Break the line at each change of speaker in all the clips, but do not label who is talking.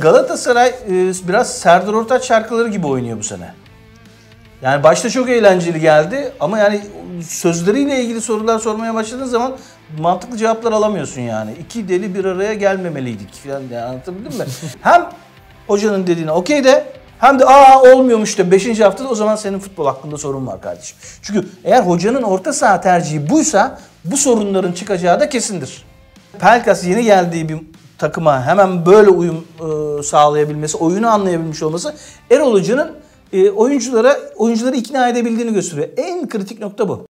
Galatasaray e, biraz Serdar Ortaç şarkıları gibi oynuyor bu sene. Yani başta çok eğlenceli geldi ama yani sözleriyle ilgili sorular sormaya başladığın zaman mantıklı cevaplar alamıyorsun yani. İki deli bir araya gelmemeliydik falan diye anlatabildim mi? hem hocanın dediğine okey de hem de aa olmuyormuş da 5. haftada o zaman senin futbol hakkında sorun var kardeşim. Çünkü eğer hocanın orta saha tercihi buysa bu sorunların çıkacağı da kesindir. Pelkas yeni geldiği bir takıma hemen böyle uyum e, sağlayabilmesi, oyunu anlayabilmiş olması Erol Hoca'nın e, oyunculara oyuncuları ikna edebildiğini gösteriyor. En kritik nokta bu.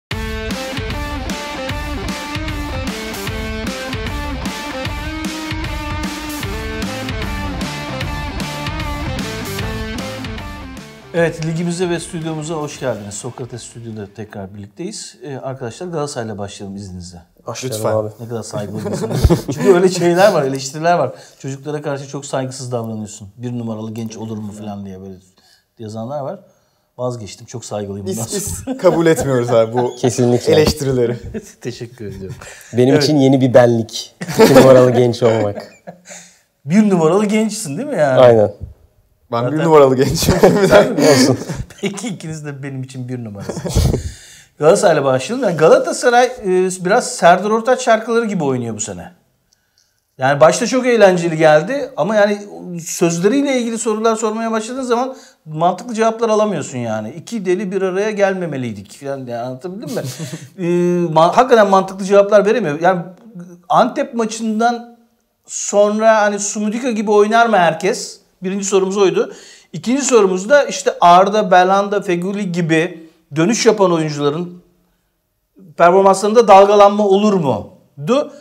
Evet ligimize ve stüdyomuza hoş geldiniz. Sokrates stüdyoda tekrar birlikteyiz. Ee, arkadaşlar Galatasaray'la başlayalım izninizle. Başlayalım Lütfen. abi. Ne kadar saygılısın Çünkü öyle şeyler var, eleştiriler var. Çocuklara karşı çok saygısız davranıyorsun. Bir numaralı genç olur mu falan diye böyle yazanlar var. Vazgeçtim. Çok saygılıyım bundan sonra. Biz, kabul etmiyoruz abi bu Kesinlikle. eleştirileri. Teşekkür ediyorum. Benim evet. için
yeni bir benlik. bir numaralı genç olmak.
Bir numaralı gençsin değil mi yani? Aynen.
Ben Zaten... bir numaralı gençim. Olsun.
Peki ikiniz de benim için bir numarasınız. Galatasaray'la başlayalım. Yani Galatasaray e, biraz Serdar Ortaç şarkıları gibi oynuyor bu sene. Yani başta çok eğlenceli geldi ama yani sözleriyle ilgili sorular sormaya başladığın zaman mantıklı cevaplar alamıyorsun yani. İki deli bir araya gelmemeliydik falan diye anlatabildim mi? ee, man- hakikaten mantıklı cevaplar veremiyor. Yani Antep maçından sonra hani Sumudika gibi oynar mı herkes? Birinci sorumuz oydu. İkinci sorumuz da işte Arda, Belhanda, Feguli gibi dönüş yapan oyuncuların performanslarında dalgalanma olur mu? Du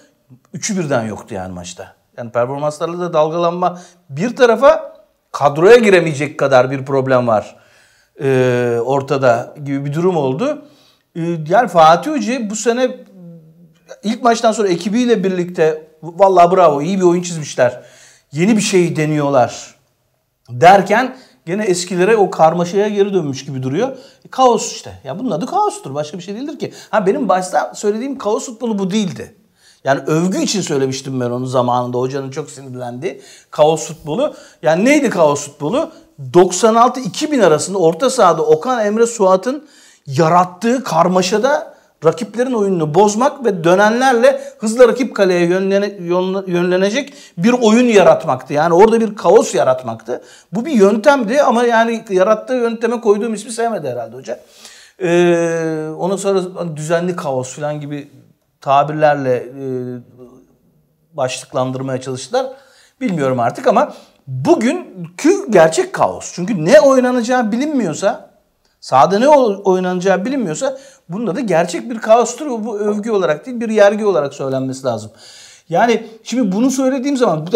üçü birden yoktu yani maçta. Yani performanslarla da dalgalanma bir tarafa kadroya giremeyecek kadar bir problem var e, ortada gibi bir durum oldu. E, yani Fatih Hoca bu sene ilk maçtan sonra ekibiyle birlikte valla bravo iyi bir oyun çizmişler. Yeni bir şey deniyorlar derken Gene eskilere o karmaşaya geri dönmüş gibi duruyor. E, kaos işte. Ya bunun adı kaostur. Başka bir şey değildir ki. Ha benim başta söylediğim kaos futbolu bu değildi. Yani övgü için söylemiştim ben onu zamanında. Hocanın çok sinirlendi. Kaos futbolu. Yani neydi kaos futbolu? 96-2000 arasında orta sahada Okan Emre Suat'ın yarattığı karmaşada rakiplerin oyununu bozmak ve dönenlerle hızla rakip kaleye yönlene, yönlenecek bir oyun yaratmaktı. Yani orada bir kaos yaratmaktı. Bu bir yöntemdi ama yani yarattığı yönteme koyduğum ismi sevmedi herhalde hoca. Ee, ondan sonra hani düzenli kaos falan gibi tabirlerle e, başlıklandırmaya çalıştılar. Bilmiyorum artık ama bugünkü gerçek kaos. Çünkü ne oynanacağı bilinmiyorsa Sahada ne oynanacağı bilinmiyorsa bunda da gerçek bir kaostur bu övgü olarak değil bir yergi olarak söylenmesi lazım. Yani şimdi bunu söylediğim zaman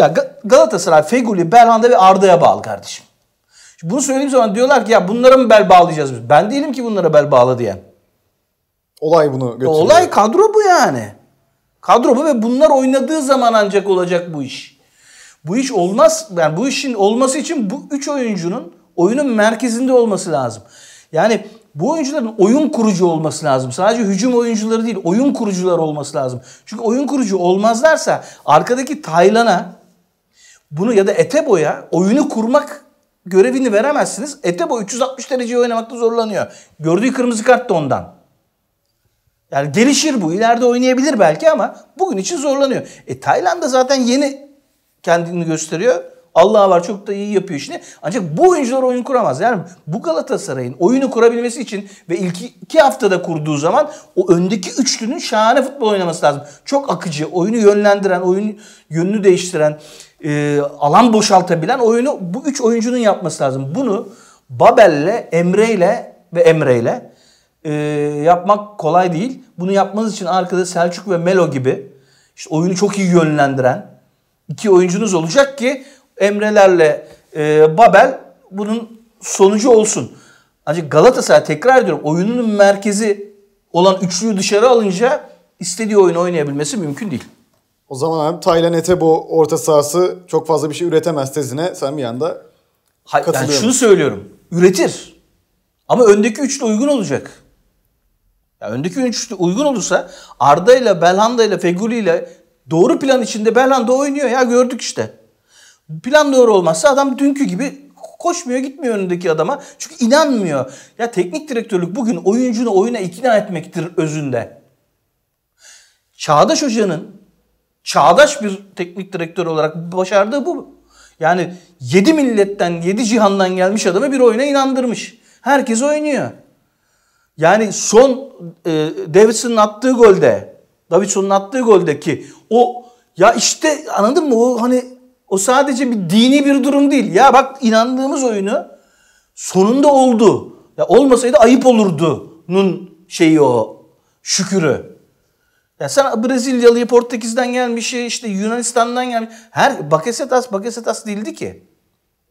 Galatasaray, Feguli, Belhanda ve Arda'ya bağlı kardeşim. Şimdi bunu söylediğim zaman diyorlar ki ya bunlara mı bel bağlayacağız biz? Ben değilim ki bunlara bel bağlı diyen. Olay bunu götürüyor. Olay kadro bu yani. Kadro bu ve bunlar oynadığı zaman ancak olacak bu iş. Bu iş olmaz. Yani bu işin olması için bu üç oyuncunun oyunun merkezinde olması lazım. Yani bu oyuncuların oyun kurucu olması lazım. Sadece hücum oyuncuları değil, oyun kurucular olması lazım. Çünkü oyun kurucu olmazlarsa arkadaki Taylan'a bunu ya da Etebo'ya oyunu kurmak görevini veremezsiniz. Etebo 360 derece oynamakta zorlanıyor. Gördüğü kırmızı kart da ondan. Yani gelişir bu. ileride oynayabilir belki ama bugün için zorlanıyor. E Tayland da zaten yeni kendini gösteriyor. Allah var çok da iyi yapıyor işini. Ancak bu oyuncular oyun kuramaz. Yani bu Galatasaray'ın oyunu kurabilmesi için ve ilk iki haftada kurduğu zaman o öndeki üçlünün şahane futbol oynaması lazım. Çok akıcı, oyunu yönlendiren, oyun yönünü değiştiren, e, alan boşaltabilen oyunu bu üç oyuncunun yapması lazım. Bunu Babel'le, Emre'yle ve Emre'yle e, yapmak kolay değil. Bunu yapmanız için arkada Selçuk ve Melo gibi işte oyunu çok iyi yönlendiren iki oyuncunuz olacak ki Emrelerle e, Babel bunun sonucu olsun. Ancak Galatasaray tekrar ediyorum oyununun merkezi olan üçlüyü dışarı alınca istediği oyunu oynayabilmesi mümkün değil.
O zaman abi Taylan Etebo orta sahası çok fazla bir şey üretemez tezine
sen bir yanda Hayır, yani şunu söylüyorum. Üretir. Ama öndeki üçlü uygun olacak. Ya öndeki üçlü uygun olursa Arda ile Belhanda ile Feguli ile doğru plan içinde Belhanda oynuyor ya gördük işte. Plan doğru olmazsa adam dünkü gibi koşmuyor gitmiyor önündeki adama. Çünkü inanmıyor. Ya teknik direktörlük bugün oyuncunu oyuna ikna etmektir özünde. Çağdaş Hoca'nın çağdaş bir teknik direktör olarak başardığı bu. Yani yedi milletten, yedi cihandan gelmiş adamı bir oyuna inandırmış. Herkes oynuyor. Yani son e, Davidson'ın attığı golde, Davidson'un attığı goldeki o ya işte anladın mı? O hani o sadece bir dini bir durum değil. Ya bak inandığımız oyunu sonunda oldu. Ya olmasaydı ayıp olurdu nun şeyi o. Şükürü. Ya sen Brezilyalıyı Portekiz'den gelmiş, işte Yunanistan'dan gelmiş. Her Bakasetas Bakasetas değildi ki.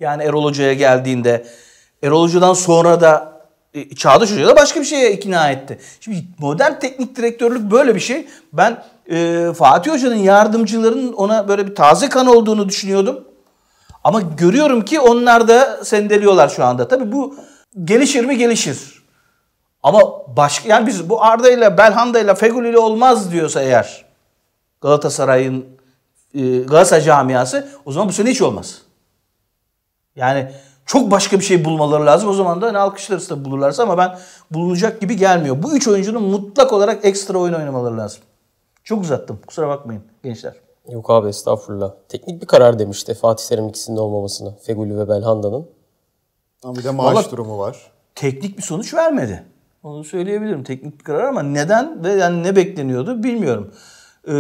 Yani Erol Hoca'ya geldiğinde Erol Hoca'dan sonra da e, Çağdaş Hoca'ya da başka bir şeye ikna etti. Şimdi modern teknik direktörlük böyle bir şey. Ben e, Fatih Hoca'nın yardımcıların ona böyle bir taze kan olduğunu düşünüyordum. Ama görüyorum ki onlar da sendeliyorlar şu anda. Tabii bu gelişir mi gelişir. Ama başka yani biz bu Arda ile Belhanda ile Fegül ile olmaz diyorsa eğer Galatasaray'ın e, Galatasaray camiası o zaman bu sene hiç olmaz. Yani çok başka bir şey bulmaları lazım. O zaman da ne hani alkışlarız da bulurlarsa ama ben bulunacak gibi gelmiyor. Bu üç oyuncunun mutlak olarak ekstra oyun oynamaları lazım. Çok uzattım. Kusura bakmayın
gençler. Yok abi estağfurullah. Teknik bir karar demişti Fatih Terim ikisinin olmamasını. Feguli ve Belhanda'nın. Ama bir de maaş Vallahi, durumu var. Teknik bir sonuç vermedi.
Onu söyleyebilirim. Teknik bir karar ama neden ve yani ne bekleniyordu bilmiyorum. Ee,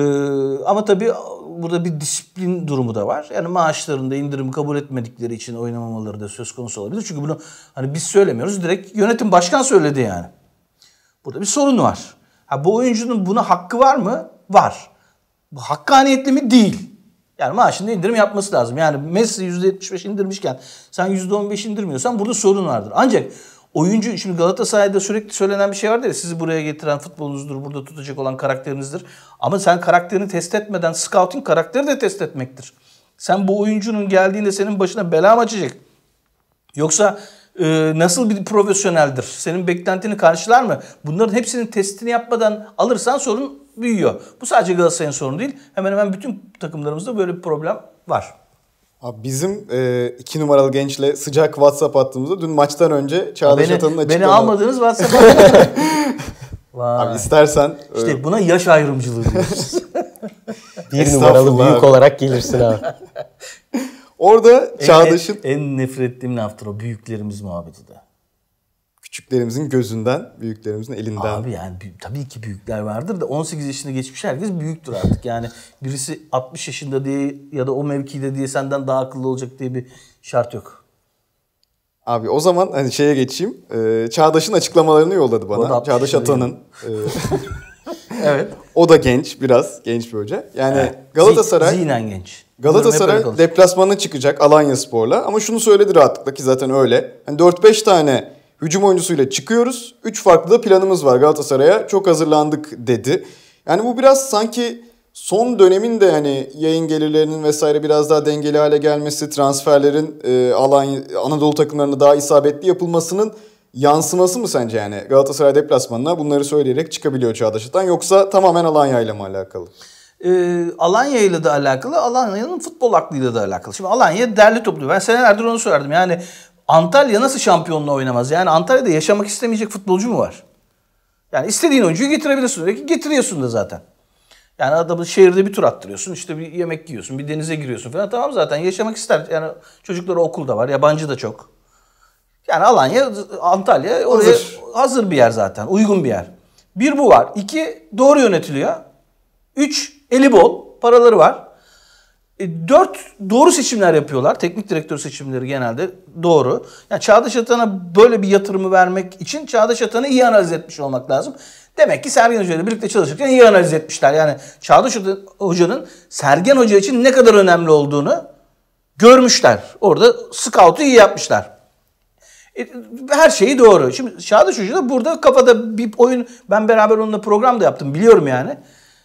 ama tabii burada bir disiplin durumu da var. Yani maaşlarında indirim kabul etmedikleri için oynamamaları da söz konusu olabilir. Çünkü bunu hani biz söylemiyoruz. Direkt yönetim başkan söyledi yani. Burada bir sorun var. Ha, bu oyuncunun buna hakkı var mı? var. Bu hakkaniyetli mi? Değil. Yani maaşında indirim yapması lazım. Yani Messi %75 indirmişken sen %15 indirmiyorsan burada sorun vardır. Ancak oyuncu şimdi Galatasaray'da sürekli söylenen bir şey vardır ya sizi buraya getiren futbolunuzdur, burada tutacak olan karakterinizdir. Ama sen karakterini test etmeden scouting karakteri de test etmektir. Sen bu oyuncunun geldiğinde senin başına bela mı açacak? Yoksa e, nasıl bir profesyoneldir? Senin beklentini karşılar mı? Bunların hepsinin testini yapmadan alırsan sorun büyüyor. Bu sadece Galatasaray'ın sorunu değil. Hemen hemen bütün takımlarımızda böyle bir problem var.
Abi bizim e, iki numaralı gençle sıcak WhatsApp attığımızda dün maçtan önce Çağdaş beni, Atan'ın açıklaması. Beni almadınız WhatsApp'a. Vay. Abi istersen... İşte e, buna yaş ayrımcılığı diyoruz.
bir numaralı büyük abi. olarak
gelirsin abi.
Orada Çağdaş'ın...
En, en nefret ettiğim laftır o büyüklerimiz muhabbeti de. Küçüklerimizin gözünden, büyüklerimizin elinden. Abi yani tabii ki büyükler vardır da 18 yaşında geçmiş herkes büyüktür artık. Yani birisi 60 yaşında diye ya da o mevkide diye senden daha akıllı olacak diye bir şart yok.
Abi o zaman hani şeye geçeyim. Ee, Çağdaş'ın açıklamalarını yolladı bana. Çağdaş Atan'ın. E... evet. O da genç biraz. Genç bir hoca. Yani evet. Galatasaray... Zihnen genç. Galatasaray deplasmana çıkacak Alanya Spor'la. Ama şunu söyledi rahatlıkla ki zaten öyle. Yani 4-5 tane hücum oyuncusuyla çıkıyoruz. 3 farklı da planımız var Galatasaray'a. Çok hazırlandık dedi. Yani bu biraz sanki son dönemin de hani yayın gelirlerinin vesaire biraz daha dengeli hale gelmesi, transferlerin e, alan Anadolu takımlarına daha isabetli yapılmasının yansıması mı sence yani Galatasaray deplasmanına bunları söyleyerek çıkabiliyor Çağdaş yoksa tamamen Alanya ile mi alakalı?
e, Alanya ile de alakalı, Alanya'nın futbol aklıyla da alakalı. Şimdi Alanya derli toplu. Ben senelerdir onu sorardım Yani Antalya nasıl şampiyonluğa oynamaz? Yani Antalya'da yaşamak istemeyecek futbolcu mu var? Yani istediğin oyuncuyu getirebilirsin. Peki getiriyorsun da zaten. Yani adamı şehirde bir tur attırıyorsun. işte bir yemek yiyorsun, bir denize giriyorsun falan. Tamam zaten yaşamak ister. Yani çocukları okulda var, yabancı da çok. Yani Alanya, Antalya oraya hazır. hazır bir yer zaten. Uygun bir yer. Bir bu var. İki doğru yönetiliyor. Üç eli bol. Paraları var. E, dört doğru seçimler yapıyorlar. Teknik direktör seçimleri genelde doğru. Yani Çağdaş Atan'a böyle bir yatırımı vermek için Çağdaş Atan'ı iyi analiz etmiş olmak lazım. Demek ki Sergen Hoca ile birlikte çalışırken iyi analiz etmişler. Yani Çağdaş Hoca'nın Sergen Hoca için ne kadar önemli olduğunu görmüşler. Orada scout'u iyi yapmışlar. E, her şeyi doğru. Şimdi Çağdaş Hoca da burada kafada bir oyun ben beraber onunla program da yaptım biliyorum yani.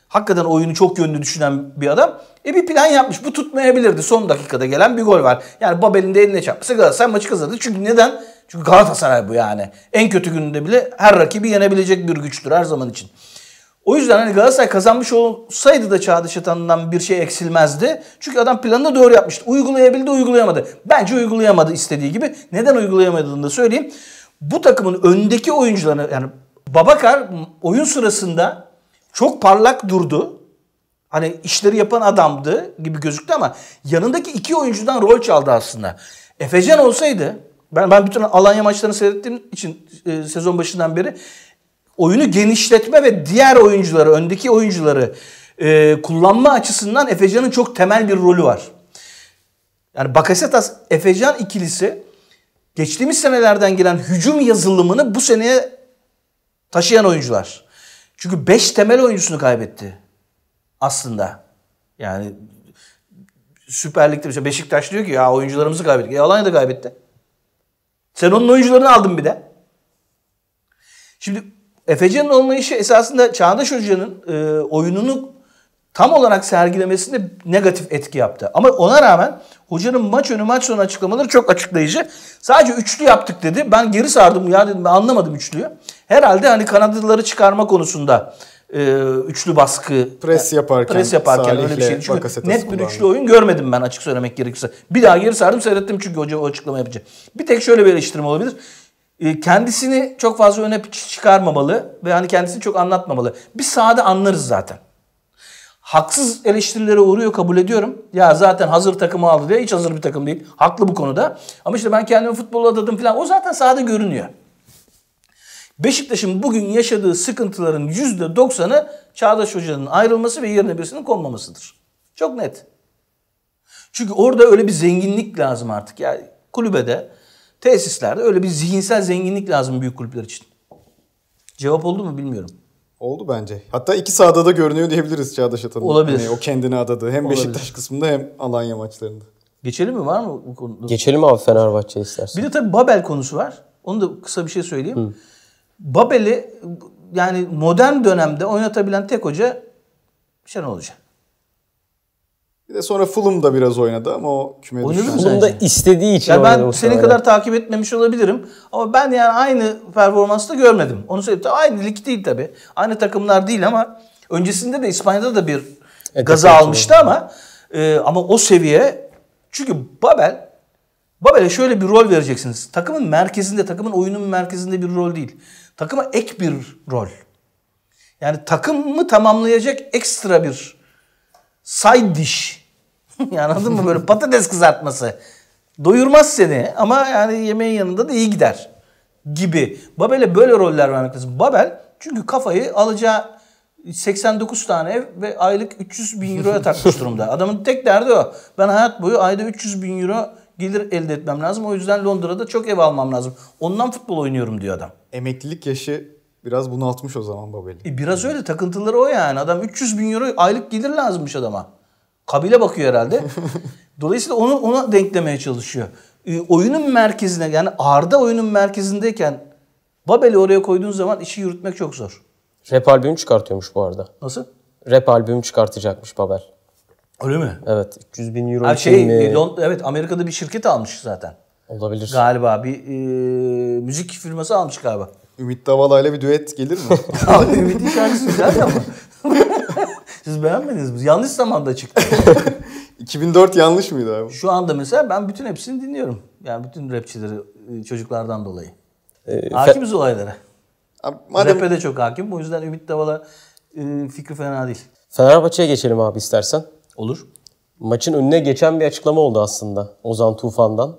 Hakikaten oyunu çok yönlü düşünen bir adam. E bir plan yapmış. Bu tutmayabilirdi. Son dakikada gelen bir gol var. Yani Babel'in de eline çarpması Galatasaray maçı kazandı. Çünkü neden? Çünkü Galatasaray bu yani. En kötü gününde bile her rakibi yenebilecek bir güçtür her zaman için. O yüzden hani Galatasaray kazanmış olsaydı da Çağdaş Çatan'dan bir şey eksilmezdi. Çünkü adam planını doğru yapmıştı. Uygulayabildi, uygulayamadı. Bence uygulayamadı istediği gibi. Neden uygulayamadığını da söyleyeyim. Bu takımın öndeki oyuncuları yani Babakar oyun sırasında çok parlak durdu. Hani işleri yapan adamdı gibi gözüktü ama yanındaki iki oyuncudan rol çaldı aslında. Efecan olsaydı ben ben bütün Alanya maçlarını seyrettiğim için e, sezon başından beri oyunu genişletme ve diğer oyuncuları, öndeki oyuncuları e, kullanma açısından Efecan'ın çok temel bir rolü var. Yani Bakasetas Efecan ikilisi geçtiğimiz senelerden gelen hücum yazılımını bu seneye taşıyan oyuncular. Çünkü 5 temel oyuncusunu kaybetti aslında. Yani Süper Lig'de mesela Beşiktaş diyor ki ya oyuncularımızı kaybettik. E da kaybetti. Sen onun oyuncularını aldın bir de. Şimdi Efecan'ın olmayışı esasında Çağdaş Hoca'nın e, oyununu tam olarak sergilemesinde negatif etki yaptı. Ama ona rağmen hocanın maç önü maç sonu açıklamaları çok açıklayıcı. Sadece üçlü yaptık dedi. Ben geri sardım ya dedim ben anlamadım üçlüyü. Herhalde hani Kanadalıları çıkarma konusunda e, üçlü baskı pres e, yaparken pres yaparken Salih'le öyle bir şey çünkü net bir üçlü oyun görmedim ben açık söylemek gerekirse. Bir daha geri sardım seyrettim çünkü hoca o açıklama yapacak. Bir tek şöyle bir eleştirme olabilir. Ee, kendisini çok fazla öne çıkarmamalı ve hani kendisini çok anlatmamalı. Bir sahada anlarız zaten. Haksız eleştirilere uğruyor kabul ediyorum. Ya zaten hazır takımı aldı diye hiç hazır bir takım değil. Haklı bu konuda. Ama işte ben kendimi futbola adadım falan. O zaten sahada görünüyor. Beşiktaş'ın bugün yaşadığı sıkıntıların yüzde doksanı Çağdaş Hoca'nın ayrılması ve yerine birisinin konmamasıdır. Çok net. Çünkü orada öyle bir zenginlik lazım artık. Yani kulübede Tesislerde öyle bir zihinsel zenginlik lazım büyük kulüpler için. Cevap oldu mu bilmiyorum. Oldu bence.
Hatta iki sahada da görünüyor diyebiliriz Çağdaş Atan'ın.
Olabilir. Hani o kendini adadı. Hem Olabilir. Beşiktaş kısmında hem Alanya maçlarında. Geçelim mi? Var mı bu konuda?
Geçelim abi Fenerbahçe istersen.
Bir de tabii Babel konusu var. Onu da kısa bir şey söyleyeyim. Babel'i yani modern dönemde oynatabilen tek hoca Şenol Hoca.
Bir de sonra Fulham'da biraz oynadı ama o küme düştü. Fulham'da istediği
için ya Ben senin kadar takip etmemiş olabilirim. Ama ben yani aynı performansta görmedim. Onu söyleyeyim. Tabii aynı lig değil tabii. Aynı takımlar değil ama öncesinde de İspanya'da da bir evet, gaza almıştı oldu. ama e, ama o seviye çünkü Babel Babel'e şöyle bir rol vereceksiniz. Takımın merkezinde, takımın oyunun merkezinde bir rol değil. Takıma ek bir rol. Yani takımı tamamlayacak ekstra bir side dish. Anladın mı? Böyle patates kızartması. Doyurmaz seni ama yani yemeğin yanında da iyi gider gibi. Babel'e böyle roller vermek lazım. Babel çünkü kafayı alacağı 89 tane ev ve aylık 300 bin euroya takmış durumda. Adamın tek derdi o. Ben hayat boyu ayda 300 bin euro gelir elde etmem lazım. O yüzden Londra'da çok ev almam lazım. Ondan futbol oynuyorum diyor adam. Emeklilik yaşı Biraz bunaltmış o zaman Babeli. E biraz öyle takıntıları o yani. Adam 300 bin euro aylık gelir lazımmış adama. Kabile bakıyor herhalde. Dolayısıyla onu ona denklemeye çalışıyor. E, oyunun merkezine yani Arda oyunun merkezindeyken Babel'i oraya koyduğun zaman işi yürütmek çok zor.
Rap albümü çıkartıyormuş bu arada. Nasıl? Rap albümü çıkartacakmış Babel. Öyle mi? Evet. 300 bin euro ha, şey, mi? E, Lond-
evet Amerika'da bir şirket almış zaten. Olabilir. Galiba bir e, müzik firması almış galiba. Ümit Davala ile bir düet gelir mi? Abi Ümit'in şarkısı güzel ama. Siz beğenmediniz mi? Yanlış zamanda çıktı. 2004 yanlış mıydı abi? Şu anda mesela ben bütün hepsini dinliyorum. Yani bütün rapçileri e, çocuklardan dolayı. Ee, Hakimiz fe- olaylara. Abi, madem... Rap'e de çok hakim. O yüzden Ümit Davala e, fikri fena değil.
Fenerbahçe'ye geçelim abi istersen. Olur. Maçın önüne geçen bir açıklama oldu aslında Ozan Tufan'dan.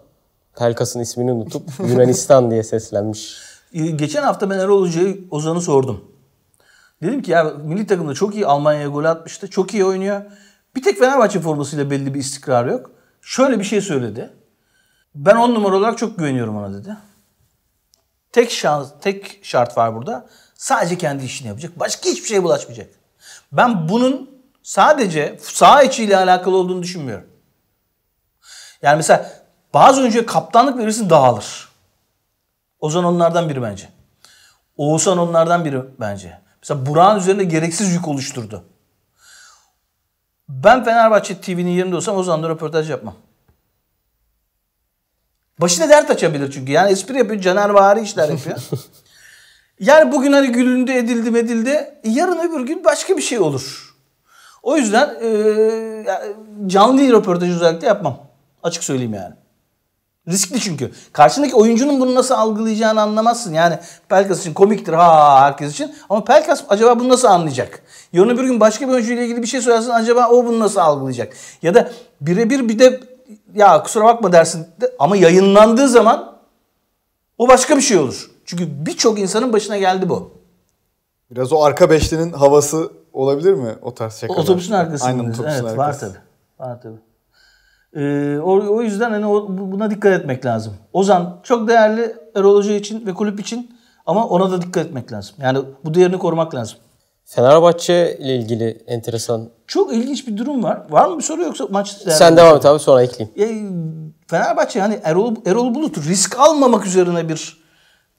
Pelkas'ın ismini unutup Yunanistan diye seslenmiş.
Ee, geçen hafta ben Erol Hoca'ya Ozan'ı sordum. Dedim ki ya milli takımda çok iyi Almanya'ya gol atmıştı. Çok iyi oynuyor. Bir tek Fenerbahçe formasıyla belli bir istikrar yok. Şöyle bir şey söyledi. Ben on numara olarak çok güveniyorum ona dedi. Tek şans, tek şart var burada. Sadece kendi işini yapacak. Başka hiçbir şeye bulaşmayacak. Ben bunun sadece saha içiyle alakalı olduğunu düşünmüyorum. Yani mesela bazı oyuncuya kaptanlık verirsin dağılır. Ozan onlardan biri bence. Oğuzhan onlardan biri bence. Mesela Burak'ın üzerinde gereksiz yük oluşturdu. Ben Fenerbahçe TV'nin yerinde olsam Ozan'la röportaj yapmam. Başına dert açabilir çünkü. Yani espri yapıyor, canavari işler yapıyor. yani bugün hani gülündü, edildi, medildi. Yarın öbür gün başka bir şey olur. O yüzden e, canlı röportaj özellikle yapmam. Açık söyleyeyim yani. Riskli çünkü. Karşındaki oyuncunun bunu nasıl algılayacağını anlamazsın. Yani Pelkas için komiktir ha herkes için. Ama Pelkas acaba bunu nasıl anlayacak? Yarın bir gün başka bir oyuncuyla ilgili bir şey söylersin acaba o bunu nasıl algılayacak? Ya da birebir bir de ya kusura bakma dersin ama yayınlandığı zaman o başka bir şey olur. Çünkü birçok insanın başına geldi bu.
Biraz o arka beşlinin havası
olabilir mi o tarz şakalar? Otobüsün arkasında. Aynen otobüsün evet, arkası. var tabii. Var tabii. Ee, o, o yüzden hani o, buna dikkat etmek lazım. Ozan çok değerli Erol için ve kulüp için ama ona da dikkat etmek lazım. Yani bu değerini korumak lazım.
Fenerbahçe ile ilgili enteresan.
Çok ilginç bir durum var. Var mı bir soru yoksa maç Sen devam et abi sonra ekleyeyim. E, Fenerbahçe hani Erol, Erol Bulut risk almamak üzerine bir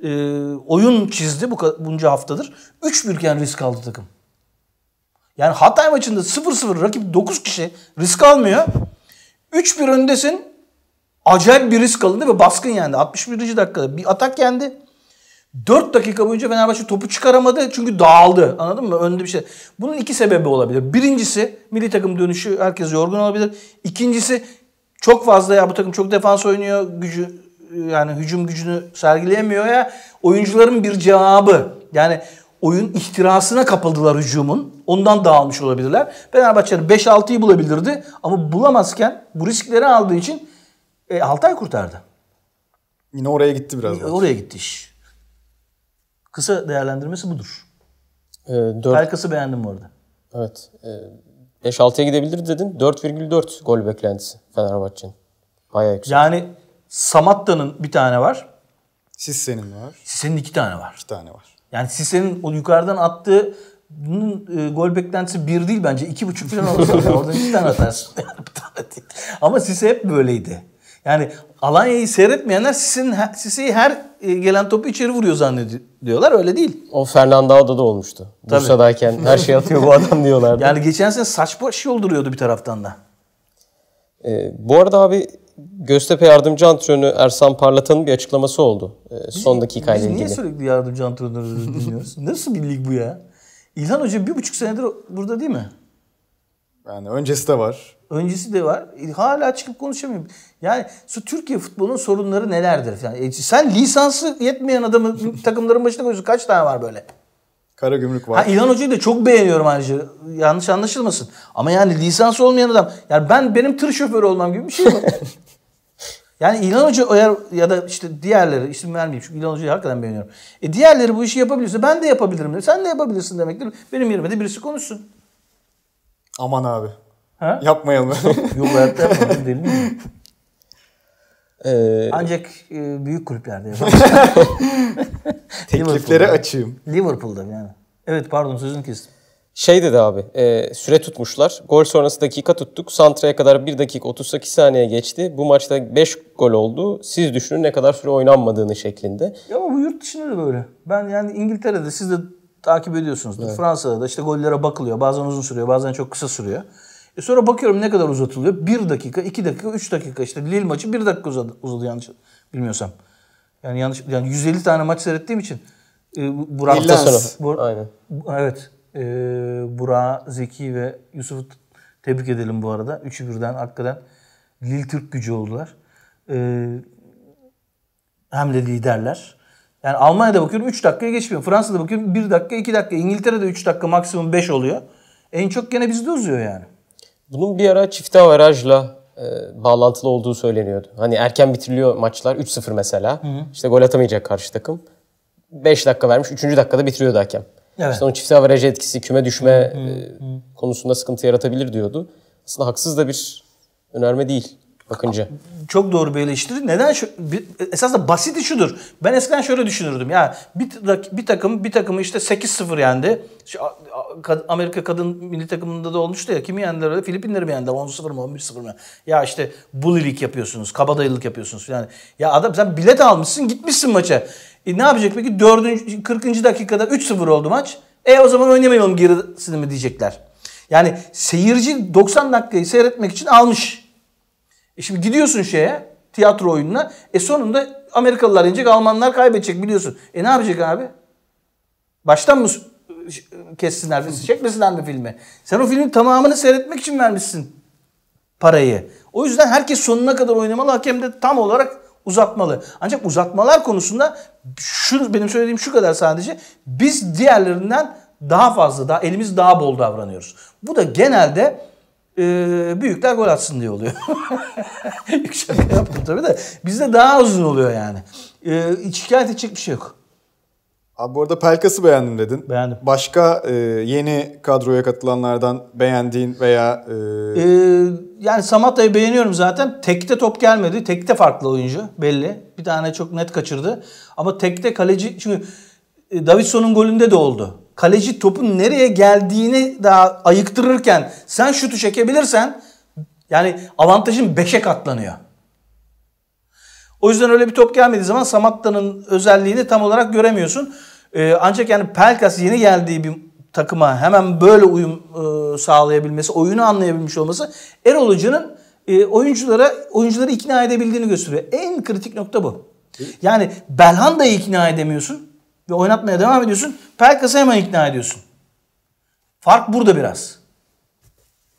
e, oyun çizdi bu bunca haftadır. 3 birken risk aldı takım. Yani Hatay maçında 0-0 rakip 9 kişi risk almıyor. 3-1 öndesin. Acayip bir risk alındı ve baskın yendi. 61. dakikada bir atak yendi. 4 dakika boyunca Fenerbahçe topu çıkaramadı çünkü dağıldı. Anladın mı? Önde bir şey. Bunun iki sebebi olabilir. Birincisi milli takım dönüşü herkes yorgun olabilir. İkincisi çok fazla ya bu takım çok defans oynuyor. Gücü yani hücum gücünü sergileyemiyor ya. Oyuncuların bir cevabı. Yani oyun ihtirasına kapıldılar hücumun. Ondan dağılmış olabilirler. Fenerbahçe'nin 5-6'yı bulabilirdi ama bulamazken bu riskleri aldığı için e, Altay kurtardı. Yine oraya gitti biraz. Yine oraya gitti iş. Kısa değerlendirmesi budur. E, 4... Pelkas'ı beğendim bu arada. Evet. E,
5-6'ya gidebilir dedin. 4,4 gol beklentisi Fenerbahçe'nin. Bayağı yüksek. Yani
Samatta'nın bir tane var. Sisse'nin var. Sisse'nin iki tane var. İki tane var. Yani Sise'nin o yukarıdan attığı bunun e, gol beklentisi bir değil bence. iki buçuk falan olursa oradan iki tane atarsın. Ama Sise hep böyleydi. Yani Alanya'yı seyretmeyenler Sise'nin Sise'yi her e, gelen topu içeri vuruyor zannediyorlar. Öyle değil. O Fernando'da da olmuştu. Tabii. Bursa'dayken her şey atıyor bu adam diyorlardı. Yani geçen sene saç başı şey yolduruyordu bir taraftan da.
Ee, bu arada abi Göztepe yardımcı antrenörü Ersan Parlatan'ın bir açıklaması oldu. E, son dakikayla ilgili. Biz niye
sürekli yardımcı antrenörü dinliyoruz? Nasıl bir lig bu ya? İlhan Hoca bir buçuk senedir burada değil mi? Yani öncesi de var. Öncesi de var. Hala çıkıp konuşamıyorum. Yani şu Türkiye futbolunun sorunları nelerdir? Yani e, sen lisansı yetmeyen adamı takımların başına koyuyorsun. Kaç tane var böyle? Karagümrük var. Ha, İlhan Hoca'yı da çok beğeniyorum ayrıca. Yanlış anlaşılmasın. Ama yani lisans olmayan adam. Yani ben benim tır şoförü olmam gibi bir şey yok. yani İlhan Hoca eğer ya da işte diğerleri isim vermeyeyim çünkü İlhan Hoca'yı hakikaten beğeniyorum. E diğerleri bu işi yapabiliyorsa ben de yapabilirim. Diyor. Sen de yapabilirsin demektir. Benim yerime de birisi konuşsun. Aman
abi.
Ha? Yapmayalım. yok hayatta yapmadım deli miyim? Ee,
Ancak e, büyük kulüplerde Tekliflere açayım. Liverpool'da yani. Evet pardon sözünü kestim.
Şey dedi abi e, süre tutmuşlar. Gol sonrası dakika tuttuk. Santra'ya kadar 1 dakika 38 saniye geçti. Bu maçta 5 gol oldu. Siz düşünün ne kadar süre oynanmadığını şeklinde.
Ya ama bu yurt dışında da böyle. Ben yani İngiltere'de siz de takip ediyorsunuz. Evet. Fransa'da da işte gollere bakılıyor. Bazen uzun sürüyor bazen çok kısa sürüyor. E sonra bakıyorum ne kadar uzatılıyor. Bir dakika, iki dakika, üç dakika işte Lille maçı bir dakika uzadı, uzadı yanlış bilmiyorsam. Yani yanlış yani 150 tane maç seyrettiğim için e, Burak Bur- Bur- Aynen. Evet. E, Burak, Zeki ve Yusuf'u tebrik edelim bu arada. Üçü birden hakikaten Lille Türk gücü oldular. E, hem de liderler. Yani Almanya'da bakıyorum 3 dakikaya geçmiyor. Fransa'da bakıyorum 1 dakika 2 dakika. İngiltere'de 3 dakika maksimum 5 oluyor. En çok gene bizde uzuyor yani. Bunun bir ara çifte
averajla e, bağlantılı olduğu söyleniyordu. Hani erken bitiriliyor maçlar 3-0 mesela. Hı hı. İşte gol atamayacak karşı takım. 5 dakika vermiş 3. dakikada bitiriyordu hakem. Evet. İşte onun çifte averaj etkisi küme düşme hı hı hı. E, konusunda sıkıntı yaratabilir
diyordu. Aslında haksız da bir önerme değil bakınca. Çok doğru bir eleştiri. Neden? Şu, bir, esasında basiti şudur. Ben eskiden şöyle düşünürdüm. Ya bir, bir takım bir takımı işte 8-0 yendi. İşte Amerika kadın milli takımında da olmuştu ya. Kimi yendiler öyle? Filipinleri mi yendiler? 10-0 mı? 11-0 mı? Ya işte bulilik yapıyorsunuz. Kabadayılık yapıyorsunuz. Yani ya adam sen bilet almışsın gitmişsin maça. E ne yapacak peki? 4. 40. dakikada 3-0 oldu maç. E o zaman oynamayalım gerisini mi diyecekler. Yani seyirci 90 dakikayı seyretmek için almış e şimdi gidiyorsun şeye tiyatro oyununa. E sonunda Amerikalılar inecek Almanlar kaybedecek biliyorsun. E ne yapacak abi? Baştan mı kessinler filmi? Çekmesinler mi filmi? Sen o filmin tamamını seyretmek için vermişsin parayı. O yüzden herkes sonuna kadar oynamalı. Hakem de tam olarak uzatmalı. Ancak uzatmalar konusunda şu benim söylediğim şu kadar sadece. Biz diğerlerinden daha fazla, daha elimiz daha bol davranıyoruz. Bu da genelde e, büyükler gol atsın diye oluyor. Şaka yaptım tabii de. Bizde daha uzun oluyor yani. E, hiç şikayet edecek bir şey yok. Abi bu arada Pelkas'ı
beğendim dedin. Beğendim. Başka e, yeni kadroya katılanlardan beğendiğin veya... E...
E, yani Samatta'yı beğeniyorum zaten. Tekte top gelmedi. Tekte farklı oyuncu belli. Bir tane çok net kaçırdı. Ama tekte kaleci... Çünkü e, Davidson'un golünde de oldu kaleci topun nereye geldiğini daha ayıktırırken sen şutu çekebilirsen yani avantajın 5'e katlanıyor. O yüzden öyle bir top gelmediği zaman Samatta'nın özelliğini tam olarak göremiyorsun. Ee, ancak yani Pelkas yeni geldiği bir takıma hemen böyle uyum e, sağlayabilmesi, oyunu anlayabilmiş olması Erol Hoca'nın e, oyunculara oyuncuları ikna edebildiğini gösteriyor. En kritik nokta bu. Yani Belhanda'yı ikna edemiyorsun ve oynatmaya devam ediyorsun. Pelkas'ı hemen ikna ediyorsun. Fark burada biraz.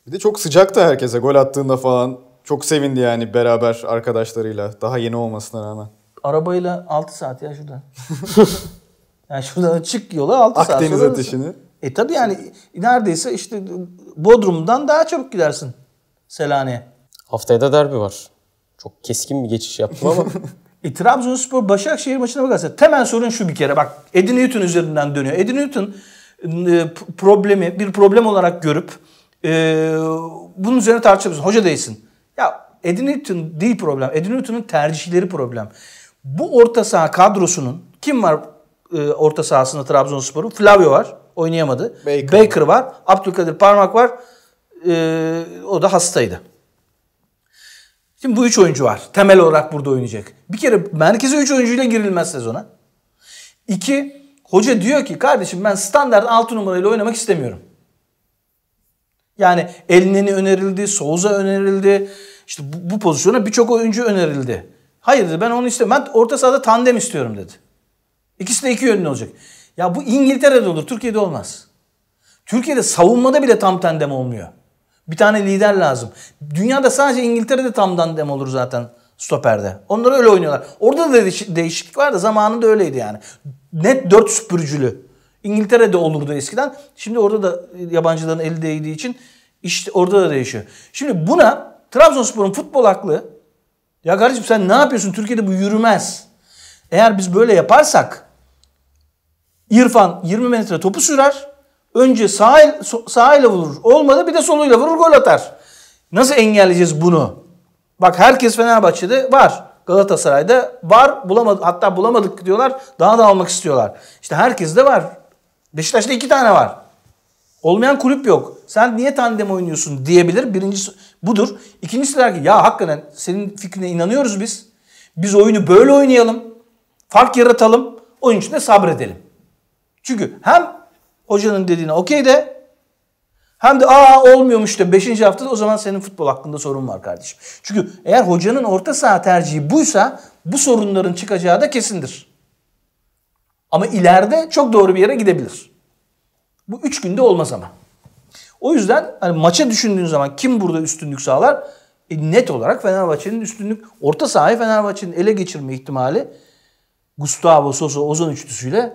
Bir de
çok sıcaktı herkese gol attığında falan. Çok sevindi yani beraber arkadaşlarıyla. Daha yeni olmasına rağmen.
Arabayla 6 saat ya şuradan. yani şuradan çık yola 6 Akdeniz saat. Akdeniz ateşini. E tabi yani neredeyse işte Bodrum'dan daha çabuk gidersin Selanik'e.
Haftaya da derbi var. Çok keskin bir geçiş yaptım ama
E, Trabzonspor Başakşehir maçına bakarsa temel sorun şu bir kere bak Edin Newton üzerinden dönüyor. Edin Newton e, problemi bir problem olarak görüp e, bunun üzerine tartışabilirsin. Hoca değilsin. Ya Edin Newton değil problem. Edin Newton'un tercihleri problem. Bu orta saha kadrosunun kim var e, orta sahasında Trabzonspor'un? Flavio var. Oynayamadı. Baker, Baker var. Abdülkadir Parmak var. E, o da hastaydı. Şimdi bu 3 oyuncu var. Temel olarak burada oynayacak. Bir kere merkeze 3 oyuncuyla girilmez sezona. 2. Hoca diyor ki kardeşim ben standart 6 numarayla oynamak istemiyorum. Yani Elneni önerildi, Souza önerildi. İşte bu, bu pozisyona birçok oyuncu önerildi. Hayır dedi ben onu istemem. Ben orta sahada tandem istiyorum dedi. İkisi de iki yönlü olacak. Ya bu İngiltere'de olur, Türkiye'de olmaz. Türkiye'de savunmada bile tam tandem olmuyor. Bir tane lider lazım. Dünyada sadece İngiltere'de tam dandem olur zaten stoperde. Onlar öyle oynuyorlar. Orada da değişiklik var da zamanında öyleydi yani. Net 4 süpürücülü. İngiltere'de olurdu eskiden. Şimdi orada da yabancıların eli değdiği için işte orada da değişiyor. Şimdi buna Trabzonspor'un futbol aklı ya kardeşim sen ne yapıyorsun? Türkiye'de bu yürümez. Eğer biz böyle yaparsak İrfan 20 metre topu sürer. Önce sağ, el, ile vurur. Olmadı bir de soluyla vurur gol atar. Nasıl engelleyeceğiz bunu? Bak herkes Fenerbahçe'de var. Galatasaray'da var. Bulamadı, hatta bulamadık diyorlar. Daha da almak istiyorlar. İşte herkes de var. Beşiktaş'ta iki tane var. Olmayan kulüp yok. Sen niye tandem oynuyorsun diyebilir. Birincisi budur. İkincisi der ki ya hakikaten senin fikrine inanıyoruz biz. Biz oyunu böyle oynayalım. Fark yaratalım. oyun içinde sabredelim. Çünkü hem hocanın dediğine okey de hem de aa olmuyormuş da 5. haftada o zaman senin futbol hakkında sorun var kardeşim. Çünkü eğer hocanın orta saha tercihi buysa bu sorunların çıkacağı da kesindir. Ama ileride çok doğru bir yere gidebilir. Bu 3 günde olmaz ama. O yüzden hani maça düşündüğün zaman kim burada üstünlük sağlar? E, net olarak Fenerbahçe'nin üstünlük, orta sahayı Fenerbahçe'nin ele geçirme ihtimali Gustavo Sosa Ozan üçlüsüyle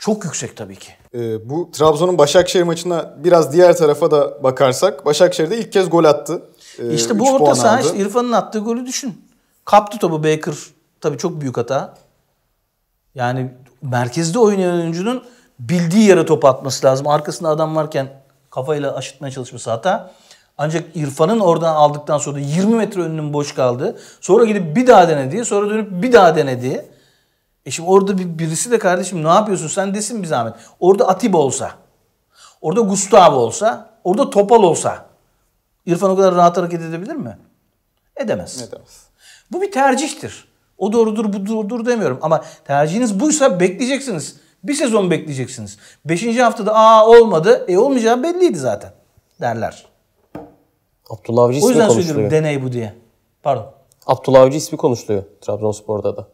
çok yüksek tabii ki.
Ee, bu Trabzon'un Başakşehir maçına biraz diğer tarafa da bakarsak Başakşehir'de ilk kez gol attı. Ee, işte bu orta saha işte
İrfan'ın attığı golü düşün. Kaptı topu Baker. Tabii çok büyük hata. Yani merkezde oynayan oyuncunun bildiği yere top atması lazım. Arkasında adam varken kafayla aşıtmaya çalışması hata. Ancak İrfan'ın oradan aldıktan sonra 20 metre önünün boş kaldı. Sonra gidip bir daha denedi. Sonra dönüp bir daha denedi. E şimdi orada bir, birisi de kardeşim ne yapıyorsun sen desin bir zahmet. Orada Atiba olsa, orada Gustavo olsa, orada Topal olsa İrfan o kadar rahat hareket edebilir mi? Edemez. Edemez. Bu bir tercihtir. O doğrudur bu doğrudur demiyorum ama tercihiniz buysa bekleyeceksiniz. Bir sezon bekleyeceksiniz. Beşinci haftada aa olmadı. E olmayacağı belliydi zaten derler.
Abdullah Avcı ismi konuşuluyor. O yüzden söylüyorum deney
bu diye. Pardon.
Abdullah Avcı ismi konuşuluyor Trabzonspor'da da.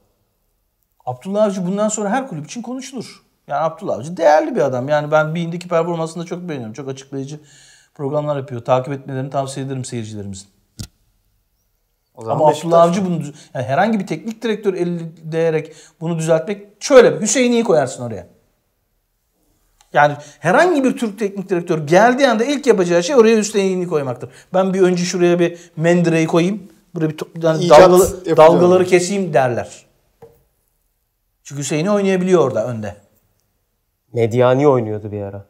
Abdullah Avcı bundan sonra her kulüp için konuşulur. Yani Abdullah Avcı değerli bir adam. Yani ben Bein'deki performansını da çok beğeniyorum. Çok açıklayıcı programlar yapıyor. Takip etmelerini tavsiye ederim seyircilerimizin. Ama Abdullah Avcı bunu yani herhangi bir teknik direktör eli değerek bunu düzeltmek şöyle Hüseyin'i koyarsın oraya. Yani herhangi bir Türk teknik direktör geldiği anda ilk yapacağı şey oraya Hüseyin'i koymaktır. Ben bir önce şuraya bir Mendire'yi koyayım. Buraya bir yani dalgalı, yapacağım. dalgaları keseyim derler. Çünkü Hüseyin'i oynayabiliyor orada önde.
Medyani oynuyordu bir ara.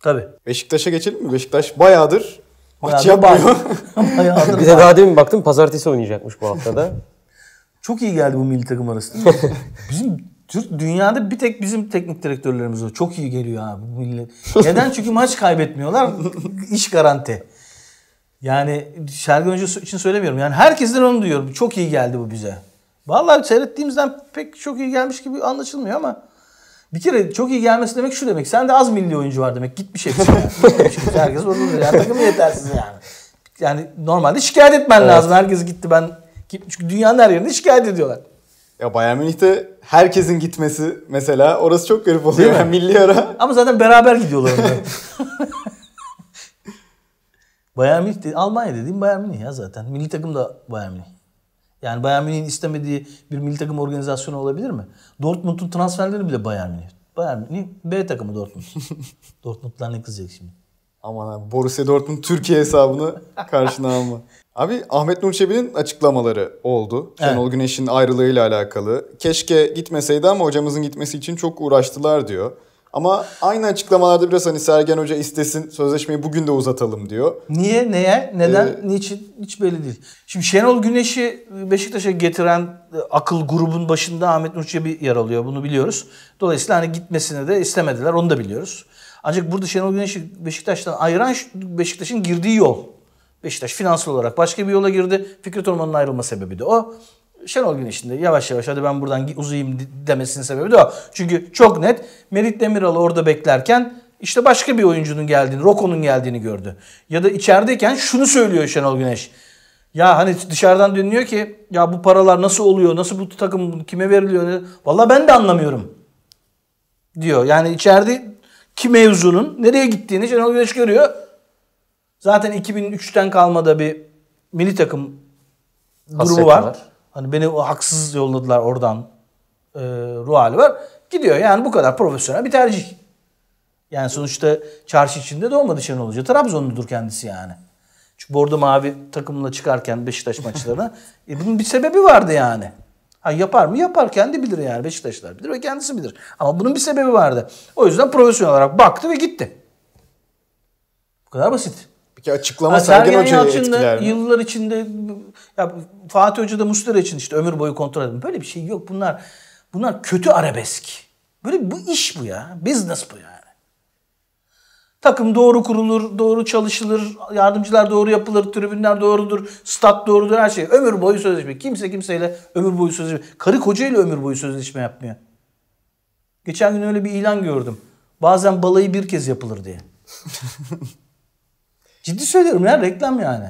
Tabii. Beşiktaş'a geçelim mi? Beşiktaş bayağıdır maç yapmıyor. bayağıdır bir de daha demin baktım pazartesi oynayacakmış bu haftada. Çok iyi
geldi bu milli takım arası Bizim Türk dünyada bir tek bizim teknik direktörlerimiz var. Çok iyi geliyor abi millet. Neden? Çünkü maç kaybetmiyorlar. İş garanti. Yani Şergen Hoca için söylemiyorum. Yani herkesten onu duyuyorum. Çok iyi geldi bu bize. Vallahi seyrettiğimizden pek çok iyi gelmiş gibi anlaşılmıyor ama bir kere çok iyi gelmesi demek şu demek. Sen de az milli oyuncu var demek. Gitmiş hepsi. Yani. herkes orada yani. Takımı yetersiz yani. Yani normalde şikayet etmen evet. lazım. Herkes gitti ben çünkü Dünyanın her yerinde şikayet ediyorlar.
Ya Bayern Münih'te herkesin gitmesi mesela orası çok garip oluyor. yani milli ara.
Ama zaten beraber gidiyorlar. Bayern Münih de, Almanya dediğim Bayern Münih ya zaten. Milli takım da Bayern Münih. Yani Bayern Münih'in istemediği bir milli takım organizasyonu olabilir mi? Dortmund'un transferleri bile Bayern Münih. Bayern Münih B takımı Dortmund. Dortmund'lar ne kızacak şimdi? Aman abi
Borussia Dortmund Türkiye hesabını karşına alma. Abi Ahmet Nur Çebi'nin açıklamaları oldu. Evet. Şenol Güneş'in ayrılığıyla alakalı. Keşke gitmeseydi ama hocamızın gitmesi için çok uğraştılar diyor. Ama aynı açıklamalarda biraz hani Sergen Hoca istesin sözleşmeyi bugün de uzatalım diyor.
Niye? Neye? Neden? Ee, Niçin? Hiç belli değil. Şimdi Şenol Güneş'i Beşiktaş'a getiren e, akıl grubun başında Ahmet Nur bir yer alıyor. Bunu biliyoruz. Dolayısıyla hani gitmesine de istemediler. Onu da biliyoruz. Ancak burada Şenol Güneş'i Beşiktaş'tan ayıran Beşiktaş'ın girdiği yol. Beşiktaş finansal olarak başka bir yola girdi. Fikret Orman'ın ayrılma sebebi de o. Şenol Güneş'in de yavaş yavaş hadi ben buradan uzayayım demesinin sebebi de o. Çünkü çok net Merit Demiral'ı orada beklerken işte başka bir oyuncunun geldiğini, Roko'nun geldiğini gördü. Ya da içerideyken şunu söylüyor Şenol Güneş. Ya hani dışarıdan dönüyor ki ya bu paralar nasıl oluyor, nasıl bu takım kime veriliyor? Valla ben de anlamıyorum diyor. Yani içeride ki mevzunun nereye gittiğini Şenol Güneş görüyor. Zaten 2003'ten kalmada bir milli takım
grubu Hasreti var. var.
Hani beni o haksız yolladılar oradan e, ruh hali var. Gidiyor yani bu kadar profesyonel bir tercih. Yani sonuçta çarşı içinde de olmadı Şenol Hoca. Trabzonludur kendisi yani. Çünkü bordo mavi takımla çıkarken Beşiktaş maçlarına e, bunun bir sebebi vardı yani. Ha yapar mı? Yapar. Kendi bilir yani. Beşiktaşlar bilir ve kendisi bilir. Ama bunun bir sebebi vardı. O yüzden profesyonel olarak baktı ve gitti. Bu kadar basit açıklama ha, Sergen, Sergen Hoca'yı etkiler Yıllar içinde ya Fatih Hoca da Muslera için işte ömür boyu kontrol edin. Böyle bir şey yok. Bunlar bunlar kötü arabesk. Böyle bu iş bu ya. Business bu yani. Takım doğru kurulur, doğru çalışılır, yardımcılar doğru yapılır, tribünler doğrudur, stat doğrudur, her şey. Ömür boyu sözleşme. Kimse kimseyle ömür boyu sözleşme. Karı kocayla ömür boyu sözleşme yapmıyor. Geçen gün öyle bir ilan gördüm. Bazen balayı bir kez yapılır diye. Ciddi söylüyorum ya reklam yani.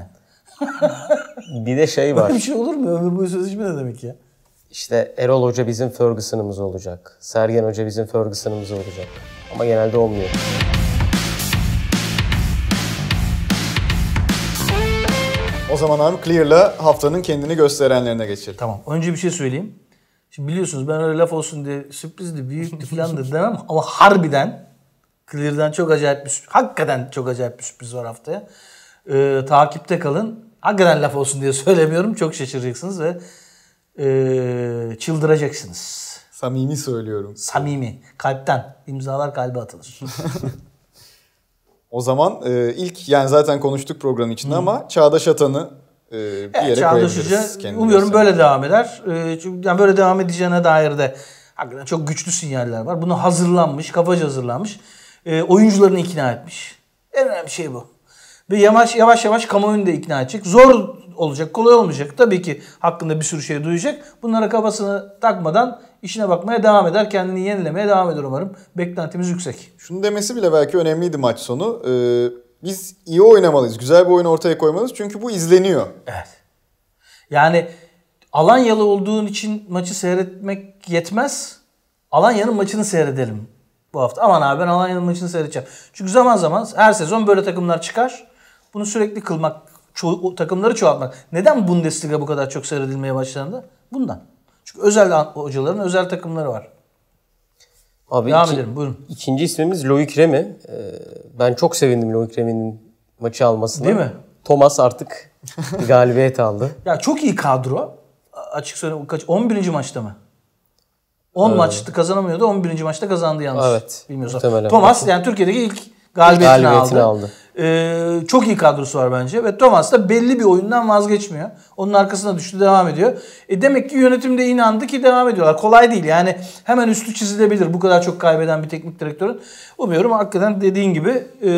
bir de şey var. Böyle bir şey
olur mu? Ömür boyu sözleşme ne demek ya?
İşte Erol Hoca bizim Ferguson'ımız olacak. Sergen Hoca bizim Ferguson'ımız olacak. Ama genelde olmuyor.
O zaman abi Clear'la haftanın kendini gösterenlerine geçelim. Tamam.
Önce bir şey söyleyeyim. Şimdi biliyorsunuz ben öyle laf olsun diye sürprizdi, büyüktü falan da demem ama harbiden Clear'dan çok acayip bir hakikaten çok acayip bir sürpriz var haftaya. Ee, takipte kalın. Hakikaten laf olsun diye söylemiyorum. Çok şaşıracaksınız ve e, çıldıracaksınız. Samimi söylüyorum. Samimi. Kalpten. İmzalar kalbe atılır.
o zaman e, ilk yani zaten konuştuk program içinde ama hmm. Çağdaş Atan'ı e, bir yere Çağdaş Hoca umuyorum
böyle devam eder. E, çünkü yani böyle devam edeceğine dair de hakikaten çok güçlü sinyaller var. Bunu hazırlanmış, kafaca hazırlanmış. E, oyuncularını ikna etmiş. En önemli şey bu. Ve yavaş yavaş yavaş kamuoyunu da ikna edecek. Zor olacak, kolay olmayacak. Tabii ki hakkında bir sürü şey duyacak. Bunlara kafasını takmadan işine bakmaya devam eder. Kendini yenilemeye devam eder umarım. Beklentimiz yüksek.
Şunu demesi bile belki önemliydi maç sonu. Ee, biz iyi oynamalıyız. Güzel bir oyun ortaya
koymalıyız. Çünkü bu izleniyor. Evet. Yani Alanyalı olduğun için maçı seyretmek yetmez. Alanya'nın maçını seyredelim bu hafta. Aman abi ben Alanya'nın maçını seyredeceğim. Çünkü zaman zaman her sezon böyle takımlar çıkar. Bunu sürekli kılmak, ço- takımları çoğaltmak. Neden Bundesliga bu kadar çok seyredilmeye başlandı? Bundan. Çünkü özel hocaların özel takımları var.
Abi Devam iki, edelim buyurun. İkinci ismimiz Loic Remy. Ee, ben çok sevindim Loic Remy'nin maçı almasına. Değil mi? Thomas artık galibiyet aldı.
Ya çok iyi kadro. Açık söyleyeyim. Kaç, 11. maçta mı? 10 ee, maçta kazanamıyordu. 11. maçta kazandı yalnız. Evet. Bilmiyorsam. Thomas yani Türkiye'deki ilk galibiyetini, galibiyetini aldı. aldı. Ee, çok iyi kadrosu var bence ve Thomas da belli bir oyundan vazgeçmiyor. Onun arkasına düştü devam ediyor. E demek ki yönetim de inandı ki devam ediyorlar. Kolay değil yani hemen üstü çizilebilir bu kadar çok kaybeden bir teknik direktörün. Umuyorum hakikaten dediğin gibi e,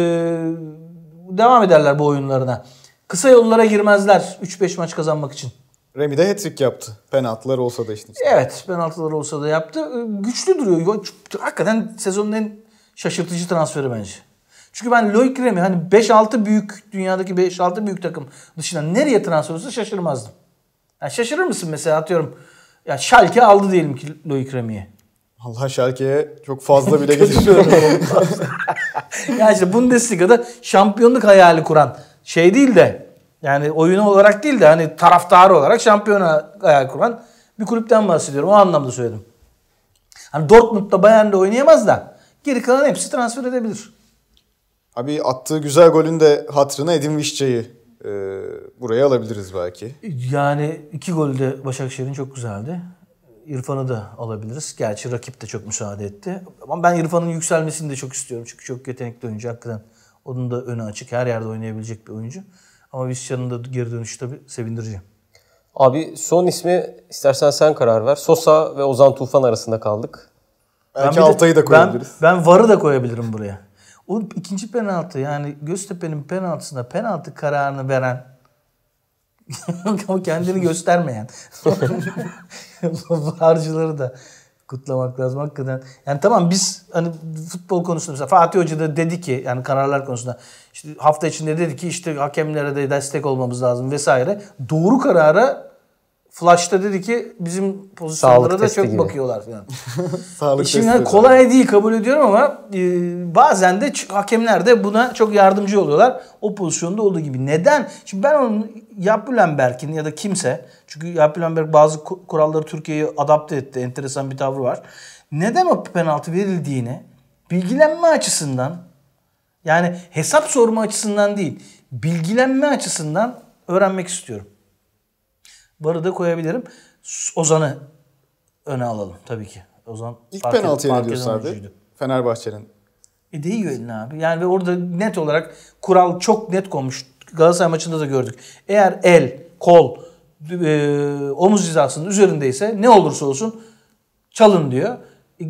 devam ederler bu oyunlarına. Kısa yollara girmezler 3-5 maç kazanmak için.
Remi de hat-trick yaptı. Penaltılar olsa da işte.
Evet penaltılar olsa da yaptı. Ee, güçlü duruyor. Hakikaten sezonun en şaşırtıcı transferi bence. Çünkü ben Loic Remi, hani 5-6 büyük dünyadaki 5-6 büyük takım dışında nereye transfer olsa şaşırmazdım. Yani şaşırır mısın mesela atıyorum ya Schalke aldı diyelim ki Loic Remy'yi. Allah Schalke'ye çok fazla bile getiriyor. yani işte Bundesliga'da şampiyonluk hayali kuran şey değil de yani oyunu olarak değil de hani taraftarı olarak şampiyona hayal kuran bir kulüpten bahsediyorum. O anlamda söyledim. Hani Dortmund'da Bayern'de oynayamaz da geri kalan hepsi transfer edebilir.
Abi attığı güzel golün de hatırına Edin Vişçe'yi e, buraya alabiliriz belki.
Yani iki golü de Başakşehir'in çok güzeldi. İrfan'ı da alabiliriz. Gerçi rakip de çok müsaade etti. Ama ben İrfan'ın yükselmesini de çok istiyorum. Çünkü çok yetenekli oyuncu hakikaten. Onun da önü açık. Her yerde oynayabilecek bir oyuncu. Ama Vişcan'ın da geri dönüşü tabii sevindirici.
Abi son ismi istersen sen karar ver. Sosa ve Ozan Tufan arasında kaldık.
Belki ben Altay'ı da koyabiliriz. Ben, ben VAR'ı da koyabilirim buraya. O ikinci penaltı yani Göztepe'nin penaltısında penaltı kararını veren ama kendini göstermeyen VAR'cıları da kutlamak lazım hakikaten. Yani tamam biz hani futbol konusunda mesela Fatih Hoca da dedi ki yani kararlar konusunda işte hafta içinde dedi ki işte hakemlere de destek olmamız lazım vesaire. Doğru karara Flash'ta dedi ki bizim pozisyonlara da çok gibi. bakıyorlar falan. Sağlık Şimdi testi kolay yani. değil kabul ediyorum ama e, bazen de hakemler de buna çok yardımcı oluyorlar. O pozisyonda olduğu gibi. Neden? Şimdi ben onun Yapülenberg'in ya da kimse çünkü Yapülenberg bazı kuralları Türkiye'ye adapte etti. Enteresan bir tavrı var. Neden o penaltı verildiğini bilgilenme açısından yani hesap sorma açısından değil bilgilenme açısından öğrenmek istiyorum. Barı da koyabilirim. Ozan'ı öne alalım tabii ki. Ozan ilk penaltıya ne diyorsun abi? Fenerbahçe'nin. E değiyor eline abi. Yani ve orada net olarak kural çok net konmuş. Galatasaray maçında da gördük. Eğer el, kol, e, omuz hizasının üzerindeyse ne olursa olsun çalın diyor. E,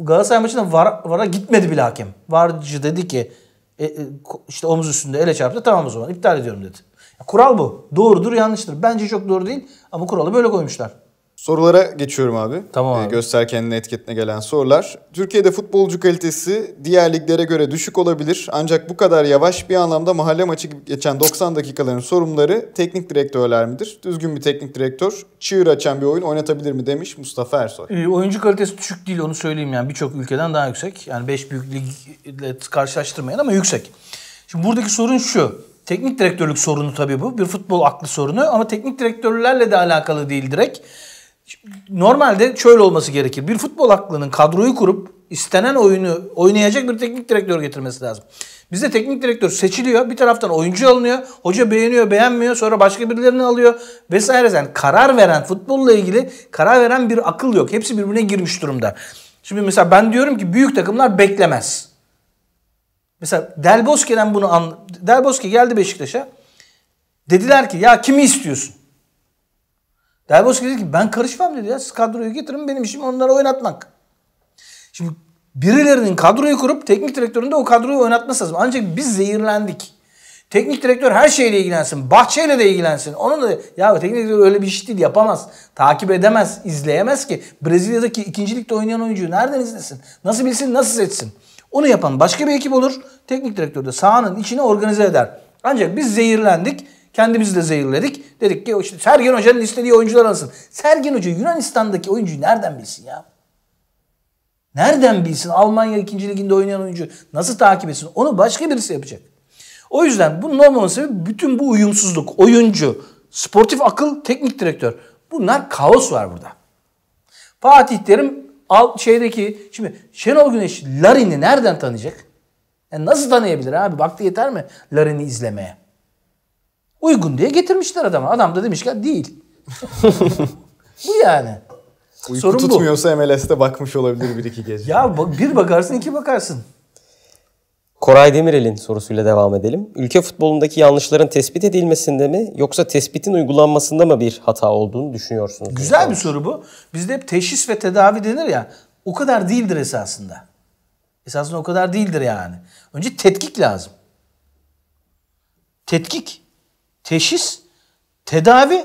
Galatasaray maçında var, VAR'a gitmedi bile hakem. VAR'cı dedi ki e, e, işte omuz üstünde ele çarptı tamam o zaman iptal ediyorum dedi. Kural bu. Doğrudur yanlıştır. Bence çok doğru değil ama kuralı böyle koymuşlar. Sorulara
geçiyorum abi. Tamam ee, abi. E, göster kendini etiketine gelen sorular. Türkiye'de futbolcu kalitesi diğer liglere göre düşük olabilir. Ancak bu kadar yavaş bir anlamda mahalle maçı geçen 90 dakikaların sorumları teknik direktörler midir? Düzgün bir teknik direktör çığır açan bir oyun oynatabilir mi demiş Mustafa Ersoy. E,
oyuncu kalitesi düşük değil onu söyleyeyim yani birçok ülkeden daha yüksek. Yani 5 büyük ligle karşılaştırmayın ama yüksek. Şimdi buradaki sorun şu. Teknik direktörlük sorunu tabii bu. Bir futbol aklı sorunu ama teknik direktörlerle de alakalı değil direkt. Normalde şöyle olması gerekir. Bir futbol aklının kadroyu kurup istenen oyunu oynayacak bir teknik direktör getirmesi lazım. Bizde teknik direktör seçiliyor. Bir taraftan oyuncu alınıyor. Hoca beğeniyor, beğenmiyor. Sonra başka birilerini alıyor vesaire. Yani karar veren, futbolla ilgili karar veren bir akıl yok. Hepsi birbirine girmiş durumda. Şimdi mesela ben diyorum ki büyük takımlar beklemez. Mesela Del Bosque'den bunu an Del Bosque geldi Beşiktaş'a. Dediler ki ya kimi istiyorsun? Del Bosque dedi ki ben karışmam dedi ya. Siz kadroyu getirin benim işim onları oynatmak. Şimdi birilerinin kadroyu kurup teknik direktörün de o kadroyu oynatması lazım. Ancak biz zehirlendik. Teknik direktör her şeyle ilgilensin. Bahçeyle de ilgilensin. Onun da ya teknik direktör öyle bir iş değil yapamaz. Takip edemez, izleyemez ki. Brezilya'daki ikincilikte oynayan oyuncuyu nereden izlesin? Nasıl bilsin, nasıl seçsin? Onu yapan başka bir ekip olur. Teknik direktör de sahanın içini organize eder. Ancak biz zehirlendik. Kendimizi de zehirledik. Dedik ki işte Sergen Hoca'nın istediği oyuncular alsın. Sergen Hoca Yunanistan'daki oyuncuyu nereden bilsin ya? Nereden bilsin? Almanya 2. liginde oynayan oyuncu nasıl takip etsin? Onu başka birisi yapacak. O yüzden bunun olmaması sebebi bütün bu uyumsuzluk. Oyuncu, sportif akıl, teknik direktör. Bunlar kaos var burada. Fatih Terim Al şeydeki şimdi Şenol Güneş Larin'i nereden tanıyacak? Yani e, nasıl tanıyabilir abi? Vakti yeter mi Larin'i izlemeye? Uygun diye getirmişler adama. Adam da demiş ki değil. bu yani. Uyku Sorun tutmuyorsa
bu. MLS'te bakmış olabilir bir iki gece.
ya bir bakarsın iki bakarsın.
Koray Demirel'in sorusuyla devam edelim. Ülke futbolundaki yanlışların tespit edilmesinde mi yoksa tespitin uygulanmasında mı bir hata olduğunu düşünüyorsunuz?
Güzel bir soru bu. Bizde hep teşhis ve tedavi denir ya. O kadar değildir esasında. Esasında o kadar değildir yani. Önce tetkik lazım. Tetkik, teşhis, tedavi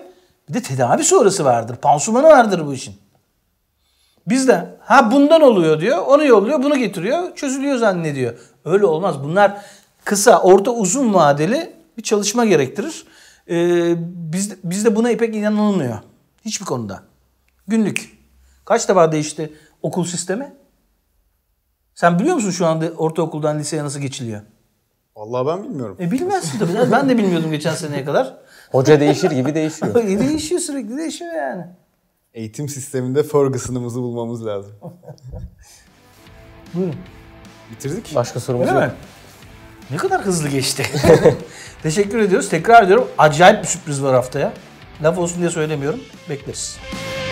bir de tedavi sonrası vardır. Pansumanı vardır bu işin. Biz de ha bundan oluyor diyor. Onu yolluyor, bunu getiriyor. Çözülüyor zannediyor. Öyle olmaz. Bunlar kısa, orta, uzun vadeli bir çalışma gerektirir. Ee, biz, bizde buna pek inanılmıyor. Hiçbir konuda. Günlük. Kaç defa değişti okul sistemi? Sen biliyor musun şu anda ortaokuldan liseye nasıl geçiliyor? Vallahi ben bilmiyorum. E bilmezsin tabii. ben de bilmiyordum geçen seneye kadar.
Hoca değişir
gibi değişiyor. E, değişiyor sürekli değişiyor yani.
Eğitim sisteminde Ferguson'ımızı bulmamız lazım.
Buyurun. Bitirdik. Başka sorumuz Değil yok. Mi? Ne kadar hızlı geçti. Teşekkür ediyoruz. Tekrar ediyorum. Acayip bir sürpriz var haftaya. Laf olsun diye söylemiyorum. Bekleriz.